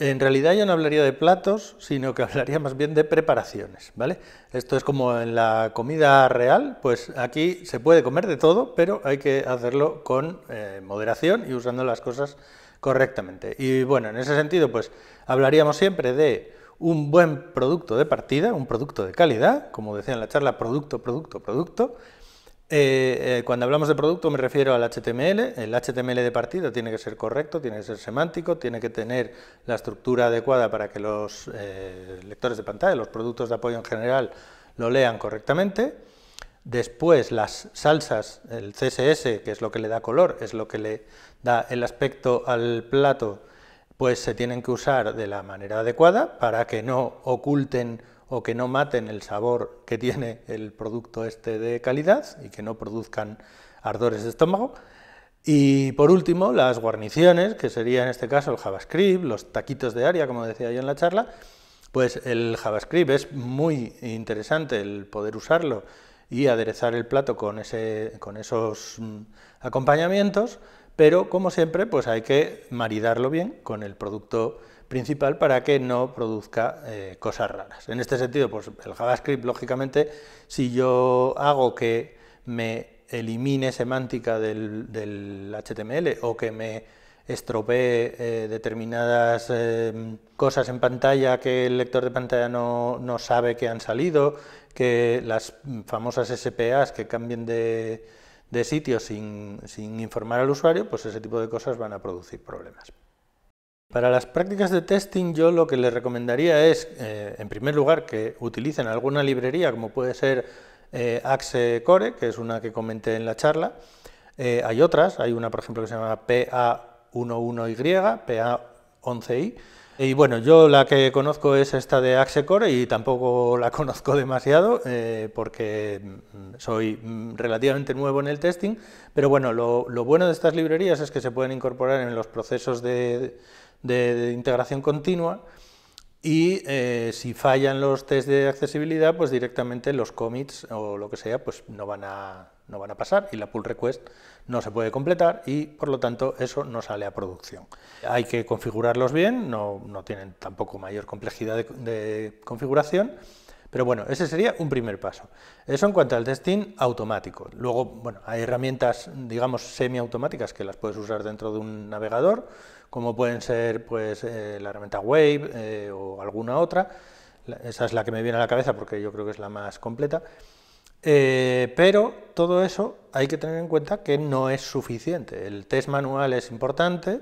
En realidad yo no hablaría de platos, sino que hablaría más bien de preparaciones, ¿vale? Esto es como en la comida real, pues aquí se puede comer de todo, pero hay que hacerlo con eh, moderación y usando las cosas correctamente. Y bueno, en ese sentido, pues hablaríamos siempre de un buen producto de partida, un producto de calidad, como decía en la charla, producto, producto, producto, eh, eh, cuando hablamos de producto me refiero al HTML, el HTML de partida tiene que ser correcto, tiene que ser semántico, tiene que tener la estructura adecuada para que los eh, lectores de pantalla, los productos de apoyo en general, lo lean correctamente. Después las salsas, el CSS, que es lo que le da color, es lo que le da el aspecto al plato, pues se tienen que usar de la manera adecuada para que no oculten o que no maten el sabor que tiene el producto este de calidad y que no produzcan ardores de estómago. Y por último, las guarniciones, que sería en este caso el JavaScript, los taquitos de área, como decía yo en la charla, pues el JavaScript es muy interesante el poder usarlo y aderezar el plato con, con esos mm, acompañamientos, pero como siempre, pues hay que maridarlo bien con el producto principal para que no produzca eh, cosas raras. En este sentido, pues el JavaScript, lógicamente, si yo hago que me elimine semántica del, HTML o que me estropee eh, determinadas eh, cosas en pantalla que el lector de pantalla no, no sabe que han salido, que las famosas SPAs que cambien de, de sitio sin, informar al usuario, pues ese tipo de cosas van a producir problemas. Para las prácticas de testing yo lo que les recomendaría es, eh, en primer lugar, que utilicen alguna librería como puede ser eh, Axe Core, que es una que comenté en la charla. Eh, hay otras, hay una por ejemplo que se llama PA11Y, PA 11i. Y bueno, yo la que conozco es esta de Axecore y tampoco la conozco demasiado eh, porque mm, soy mm, relativamente nuevo en el testing, pero bueno, lo, bueno de estas librerías es que se pueden incorporar en los procesos de, integración continua y eh, si fallan los test de accesibilidad, pues directamente los commits o lo que sea, pues no van a, no van a pasar y la pull request no se puede completar y por lo tanto eso no sale a producción. Hay que configurarlos bien, no, tienen tampoco mayor complejidad de, configuración, pero bueno, ese sería un primer paso. Eso en cuanto al testing automático. Luego, bueno, hay herramientas, digamos, semiautomáticas que las puedes usar dentro de un navegador, como pueden ser pues, eh, la herramienta Wave eh, o alguna otra. Esa es la que me viene a la cabeza porque yo creo que es la más completa. Eh, pero todo eso hay que tener en cuenta que no es suficiente. El test manual es importante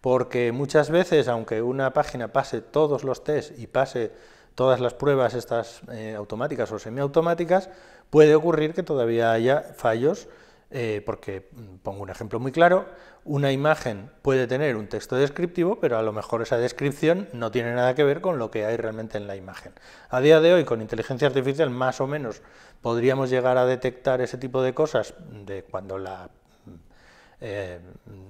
porque muchas veces, aunque una página pase todos los tests y pase todas las pruebas estas eh, automáticas o semiautomáticas, puede ocurrir que todavía haya fallos eh, porque mm, pongo un ejemplo muy claro, una imagen puede tener un texto descriptivo, pero a lo mejor esa descripción no tiene nada que ver con lo que hay realmente en la imagen. A día de hoy, con inteligencia artificial, más o menos podríamos llegar a detectar ese tipo de cosas de cuando la mm, eh,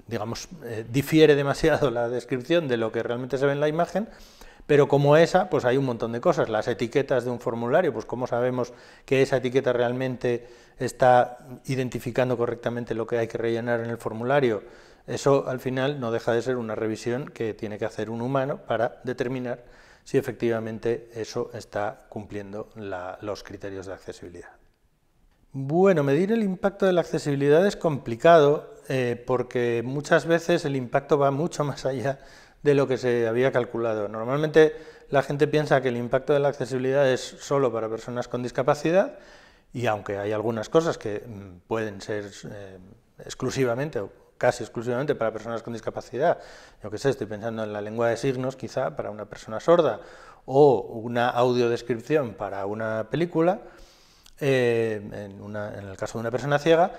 digamos, eh, difiere demasiado la descripción de lo que realmente se ve en la imagen, pero como esa, pues hay un montón de cosas. Las etiquetas de un formulario, pues cómo sabemos que esa etiqueta realmente está identificando correctamente lo que hay que rellenar en el formulario. Eso al final no deja de ser una revisión que tiene que hacer un humano para determinar si efectivamente eso está cumpliendo los criterios de accesibilidad. Bueno, medir el impacto de la accesibilidad es complicado eh, porque muchas veces el impacto va mucho más allá de lo que se había calculado. Normalmente la gente piensa que el impacto de la accesibilidad es solo para personas con discapacidad y aunque hay algunas cosas que mm, pueden ser eh, exclusivamente o casi exclusivamente para personas con discapacidad, yo que sé, estoy pensando en la lengua de signos quizá para una persona sorda o una audiodescripción para una película, eh, en el caso de una persona ciega,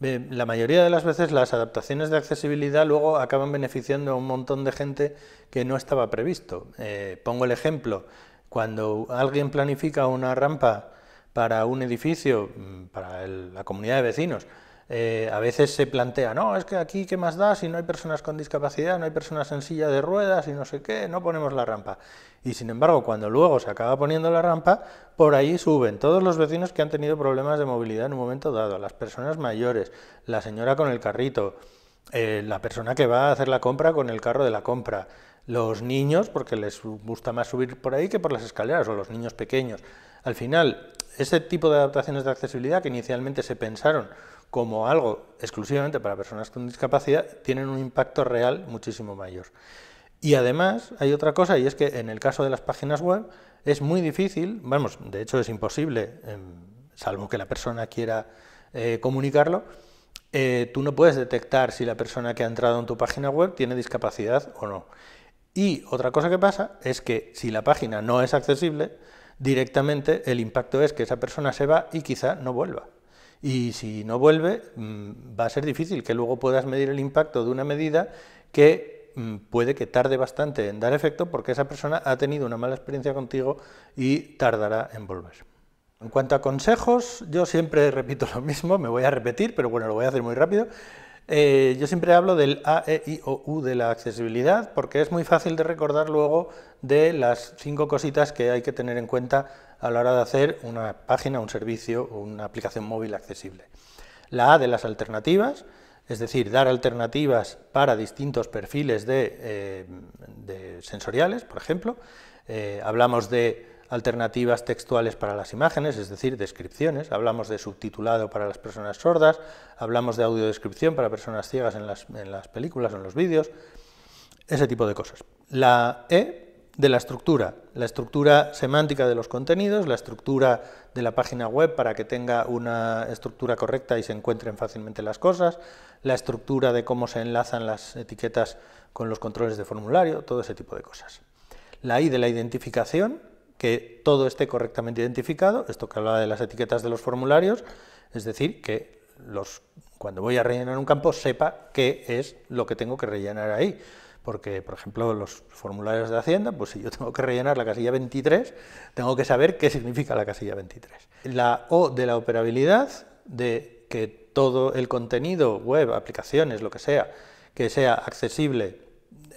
la mayoría de las veces las adaptaciones de accesibilidad luego acaban beneficiando a un montón de gente que no estaba previsto. Eh, pongo el ejemplo, cuando alguien planifica una rampa para un edificio, mm, para la comunidad de vecinos, eh, a veces se plantea, no, es que aquí qué más da si no hay personas con discapacidad, no hay personas en silla de ruedas y no sé qué, no ponemos la rampa. Y sin embargo, cuando luego se acaba poniendo la rampa, por ahí suben todos los vecinos que han tenido problemas de movilidad en un momento dado, las personas mayores, la señora con el carrito, eh, la persona que va a hacer la compra con el carro de la compra, los niños, porque les gusta más subir por ahí que por las escaleras, o los niños pequeños. Al final, ese tipo de adaptaciones de accesibilidad que inicialmente se pensaron como algo exclusivamente para personas con discapacidad, tienen un impacto real muchísimo mayor. Y además hay otra cosa, y es que en el caso de las páginas web es muy difícil, vamos, de hecho es imposible, em, salvo que la persona quiera eh, comunicarlo, eh, tú no puedes detectar si la persona que ha entrado en tu página web tiene discapacidad o no. Y otra cosa que pasa es que si la página no es accesible, directamente el impacto es que esa persona se va y quizá no vuelva. Y si no vuelve, mm, va a ser difícil que luego puedas medir el impacto de una medida que mm, puede que tarde bastante en dar efecto porque esa persona ha tenido una mala experiencia contigo y tardará en volver. En cuanto a consejos, yo siempre repito lo mismo, me voy a repetir, pero bueno, lo voy a hacer muy rápido. Eh, yo siempre hablo del A, E, I, O, U de la accesibilidad porque es muy fácil de recordar luego de las cinco cositas que hay que tener en cuenta a la hora de hacer una página, un servicio o una aplicación móvil accesible. La A de las alternativas, es decir, dar alternativas para distintos perfiles de, eh, sensoriales, por ejemplo. Eh, hablamos de alternativas textuales para las imágenes, es decir, descripciones. Hablamos de subtitulado para las personas sordas, hablamos de audiodescripción para personas ciegas en las, en las películas o en los vídeos, ese tipo de cosas. La E de la estructura, la estructura semántica de los contenidos, la estructura de la página web para que tenga una estructura correcta y se encuentren fácilmente las cosas, la estructura de cómo se enlazan las etiquetas con los controles de formulario, todo ese tipo de cosas. La I de la identificación, que todo esté correctamente identificado, esto que hablaba de las etiquetas de los formularios, es decir, que los, cuando voy a rellenar un campo sepa qué es lo que tengo que rellenar ahí. Porque, por ejemplo, los formularios de Hacienda, pues si yo tengo que rellenar la casilla 23, tengo que saber qué significa la casilla 23. La O de la operabilidad, de que todo el contenido, web, aplicaciones, lo que sea, que sea accesible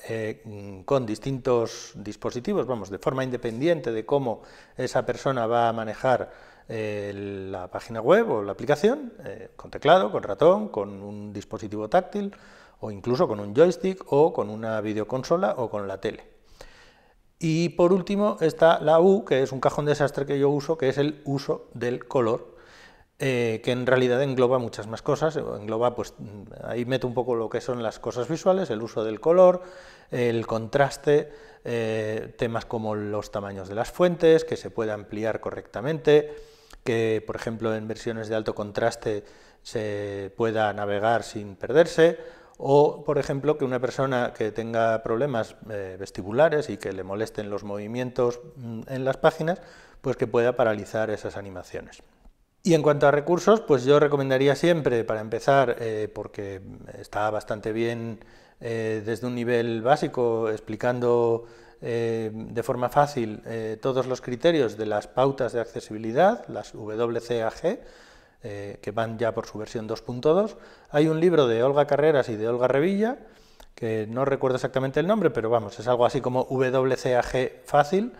eh, con distintos dispositivos, vamos, de forma independiente de cómo esa persona va a manejar eh, la página web o la aplicación, eh, con teclado, con ratón, con un dispositivo táctil o incluso con un joystick o con una videoconsola o con la tele. Y por último está la U, que es un cajón de desastre que yo uso, que es el uso del color. Eh, que en realidad engloba muchas más cosas, engloba, pues ahí meto un poco lo que son las cosas visuales, el uso del color, el contraste, eh, temas como los tamaños de las fuentes, que se pueda ampliar correctamente, que por ejemplo en versiones de alto contraste se pueda navegar sin perderse, o por ejemplo que una persona que tenga problemas eh, vestibulares y que le molesten los movimientos mm, en las páginas, pues que pueda paralizar esas animaciones. Y en cuanto a recursos, pues yo recomendaría siempre, para empezar, eh, porque está bastante bien eh, desde un nivel básico, explicando eh, de forma fácil todos los criterios de las pautas de accesibilidad, las WCAG, que van ya por su versión 2.2. Hay un libro de Olga Carreras y de Olga Revilla, que no recuerdo exactamente el nombre, pero vamos, es algo así como WCAG fácil,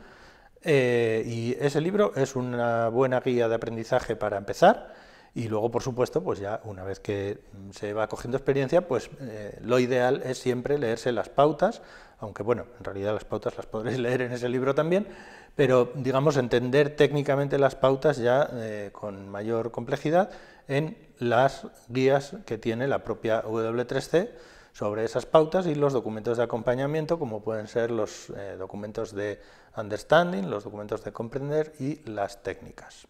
eh, y ese libro es una buena guía de aprendizaje para empezar y luego, por supuesto, pues ya una vez que se va cogiendo experiencia, pues eh, lo ideal es siempre leerse las pautas, aunque bueno, en realidad las pautas las podréis leer en ese libro también, pero digamos entender técnicamente las pautas ya eh, con mayor complejidad en las guías que tiene la propia W3C sobre esas pautas y los documentos de acompañamiento, como pueden ser los eh, documentos de understanding, los documentos de comprender y las técnicas.